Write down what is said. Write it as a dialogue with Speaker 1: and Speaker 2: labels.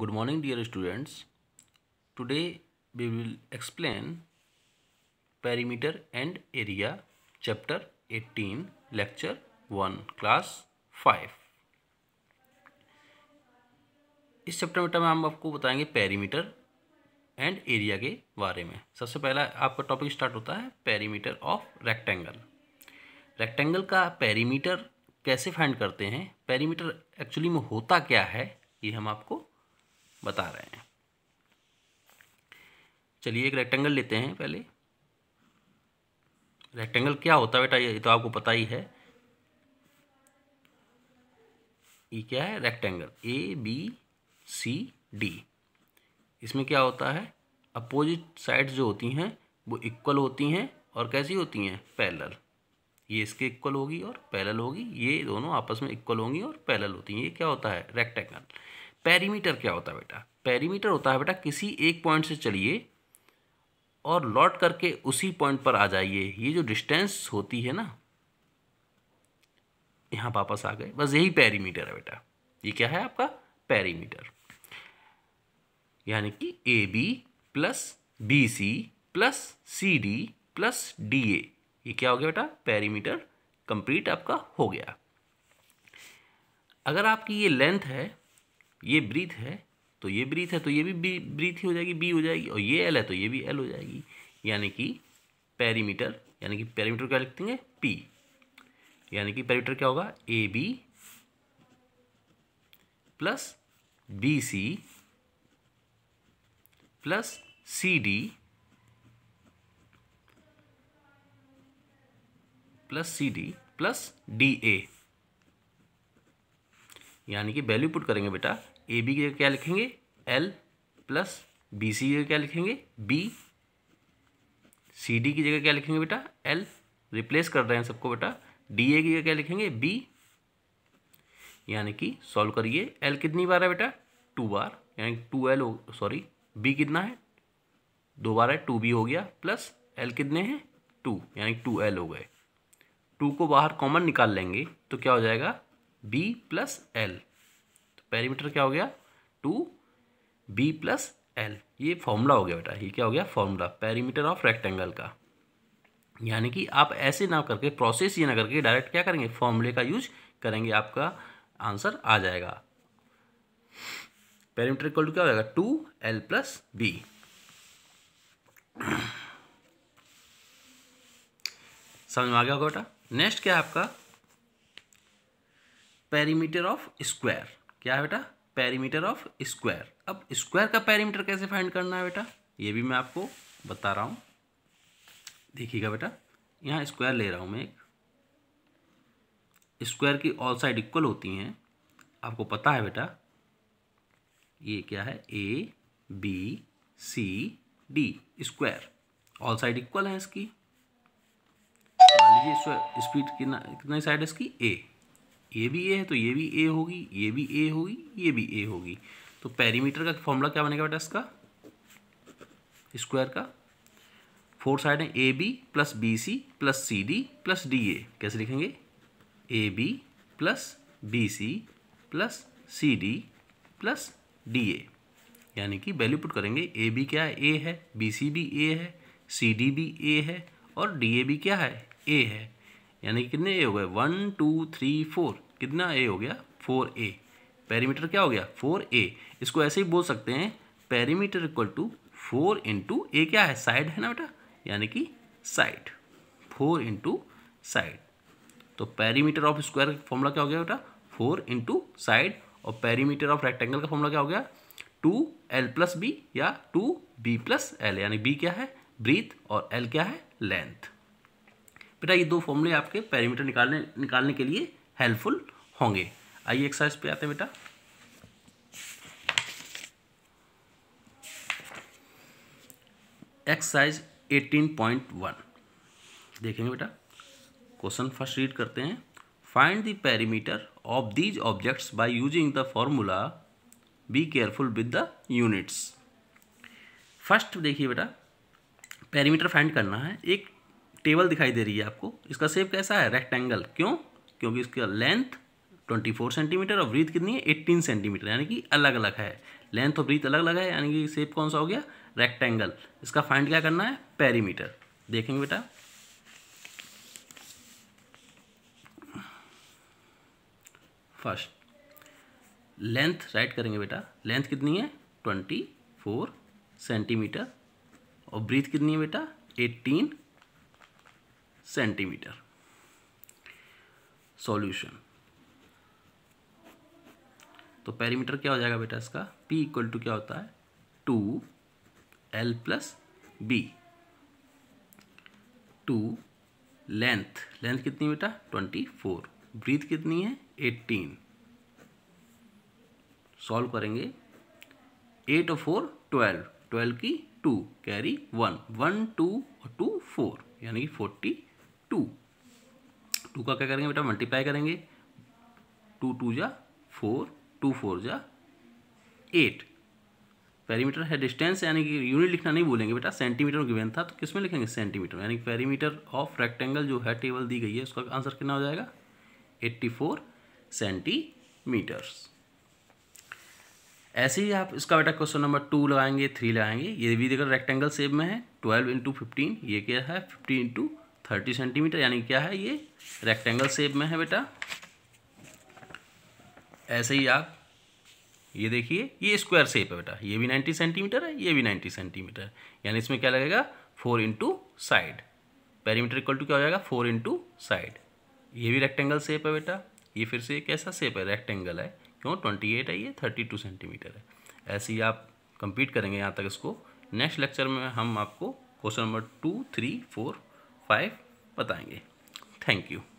Speaker 1: good morning dear students today we will explain perimeter and area chapter 18 lecture 1 class 5 इस chapter में तो हम आपको बताएंगे पेरीमीटर एंड एरिया के बारे में सबसे पहला आपका टॉपिक स्टार्ट होता है पेरीमीटर ऑफ रेक्टेंगल रेक्टेंगल का पेरीमीटर कैसे फाइंड करते हैं पेरीमीटर एक्चुअली में होता क्या है ये हम आपको बता रहे हैं चलिए एक रेक्टेंगल लेते हैं पहले रेक्टेंगल क्या होता है बेटा ये तो आपको पता ही है ये क्या है rectangle A B C D इसमें क्या होता है अपोजिट साइड्स जो होती हैं वो इक्वल होती हैं और कैसी होती हैं पैरेलल ये इसके इक्वल होगी और पैरेलल होगी ये दोनों आपस में इक्वल होंगी और पैरेलल होती हैं ये क्या होता है रेक्टेंगल पैरीमीटर क्या होता है बेटा पैरीमीटर होता है बेटा किसी एक पॉइंट से चलिए और लौट करके उसी पॉइंट पर आ जाइए ये जो डिस्टेंस होती है ना यहाँ वापस आ गए बस यही पैरीमीटर है बेटा ये क्या है आपका पैरीमीटर यानी कि A B plus B C plus C D plus D A ये क्या हो गया बेटा पैरीमीटर कंप्लीट आपका हो गया अगर आपकी ये लेंथ है ये ब्रीथ है तो ये ब्रीथ है तो ये भी ब्रीथ ही हो जाएगी बी हो जाएगी और ये एल है तो ये भी एल हो जाएगी यानी कि पैरीमीटर यानी कि पैरीमीटर क्या लिखते हैं पी यानी कि पैरीमीटर क्या होगा A B plus B C plus C D plus C D plus D A यानी कि वैल्यू पुट करेंगे बेटा ए बी की जगह क्या लिखेंगे एल प्लस बी सी की जगह क्या लिखेंगे बी सी डी की जगह क्या लिखेंगे बेटा एल रिप्लेस कर रहे हैं सबको बेटा डी ए की जगह क्या लिखेंगे बी यानी कि सॉल्व करिए एल कितनी बार है बेटा टू बार यानी टू एल हो सॉरी बी कितना है दो बार है टू बी हो गया प्लस एल कितने हैं टू यानी टू एल हो गए टू को बाहर कॉमन निकाल लेंगे तो क्या हो जाएगा बी प्लस एल तो पैरीमीटर क्या हो गया टू बी प्लस एल ये फॉर्मूला हो गया बेटा ये क्या हो गया फॉर्मूला पैरीमीटर ऑफ रेक्टेंगल का यानी कि आप ऐसे ना करके प्रोसेस ये ना करके डायरेक्ट क्या करेंगे फॉर्मूले का यूज करेंगे आपका आंसर आ जाएगा पैरीमीटर इक्वल टू क्या हो जाएगा टू एल प्लस बी समझ में आ गया होगा बेटा नेक्स्ट क्या है आपका पैरीमीटर ऑफ स्क्वायर क्या है बेटा पैरीमीटर ऑफ स्क्वायर अब स्क्वायर का पैरीमीटर कैसे फाइंड करना है बेटा ये भी मैं आपको बता रहा हूँ देखिएगा बेटा यहाँ स्क्वायर ले रहा हूँ मैं एक स्क्वायर की ऑल साइड इक्वल होती हैं आपको पता है बेटा ये क्या है A B C D square all side equal है इसकी मान लीजिए स्पीड कितना कितनी साइड है इसकी ए ये भी ए है तो ये भी ए होगी ये भी ए होगी ये भी ए होगी तो पेरीमीटर का फॉर्मूला क्या बनेगा बेटा इसका स्क्वायर का फोर साइड है A B plus B C plus C D plus D A कैसे लिखेंगे A B plus B C plus C D plus D A यानी कि वैल्यू पुट करेंगे ए बी क्या है ए है बी सी भी ए है सी डी भी ए है और डी ए भी क्या है ए है यानी कि कितने ए हो गए वन टू थ्री फोर कितना ए हो गया फोर ए पैरीमीटर क्या हो गया फोर ए इसको ऐसे ही बोल सकते हैं perimeter equal to four into A क्या है साइड है ना बेटा यानी कि साइड फोर इंटू साइड तो पैरीमीटर ऑफ स्क्वायर का फॉर्मूला क्या हो गया बेटा फोर इंटू साइड और पैरीमीटर ऑफ रेक्टेंगल का फॉर्मूला क्या हो गया टू एल प्लस बी या टू बी प्लस एल यानी बी क्या है ब्रीथ और एल क्या है लेंथ बेटा ये दो फॉर्मूले आपके पैरामीटर निकालने निकालने के लिए हेल्पफुल होंगे आइए एक्सरसाइज पे आते हैं बेटा एक्सरसाइज 18.1 देखेंगे बेटा क्वेश्चन फर्स्ट रीड करते हैं find the parameter of these objects by using the formula be careful with the units first देखिए बेटा पैरामीटर फाइंड करना है एक टेबल दिखाई दे रही है आपको इसका सेप कैसा है रेक्टेंगल क्यों क्योंकि इसका लेंथ 24 सेंटीमीटर और ब्रीथ कितनी है 18 सेंटीमीटर यानी कि अलग अलग है लेंथ और ब्रीथ अलग अलग है यानी कि सेप कौन सा हो गया रेक्टेंगल इसका फाइंड क्या करना है पेरीमीटर देखेंगे बेटा फर्स्ट लेंथ राइट करेंगे बेटा लेंथ कितनी है ट्वेंटी फोर सेंटीमीटर और ब्रीथ कितनी है बेटा एट्टीन सेंटीमीटर सॉल्यूशन तो पेरीमीटर क्या हो जाएगा बेटा इसका p इक्वल टू क्या होता है two L plus B two length length कितनी बेटा ट्वेंटी फोर ब्रीथ कितनी है एट्टीन सॉल्व करेंगे एट और फोर ट्वेल्व ट्वेल्व की two carry one one two और टू फोर यानी कि फोर्टी टू टू का क्या करेंगे बेटा मल्टीप्लाई करेंगे टू टू जा फोर टू फोर जा एट पैरीमीटर है डिस्टेंस यानी कि यूनिट लिखना नहीं बोलेंगे बेटा सेंटीमीटर गिवन था तो किस में लिखेंगे सेंटीमीटर यानी पैरीमीटर ऑफ रेक्टेंगल जो है टेबल दी गई है उसका आंसर कितना हो जाएगा एट्टी फोर सेंटीमीटर्स ऐसे ही आप इसका बेटा क्वेश्चन नंबर टू लगाएंगे थ्री लगाएंगे ये भी देखकर रेक्टेंगल सेप में है ट्वेल्व इंटू फिफ्टीन ये क्या है फिफ्टीन इंटू थर्टी सेंटीमीटर यानी क्या है ये रेक्टेंगल शेप में है बेटा ऐसे ही आप ये देखिए ये स्क्वायर शेप है बेटा ये भी नाइन्टी सेंटीमीटर है ये भी नाइन्टी सेंटीमीटर यानी इसमें क्या लगेगा four into side perimeter equal to क्या हो जाएगा फोर इंटू साइड ये भी रेक्टेंगल शेप है बेटा ये फिर से कैसा शेप है रेक्टेंगल है क्यों ट्वेंटी एट है ये थर्टी टू सेंटीमीटर है ऐसे ही आप कंप्लीट करेंगे यहाँ तक इसको नेक्स्ट लेक्चर में हम आपको question number two three four five बताएंगे थैंक यू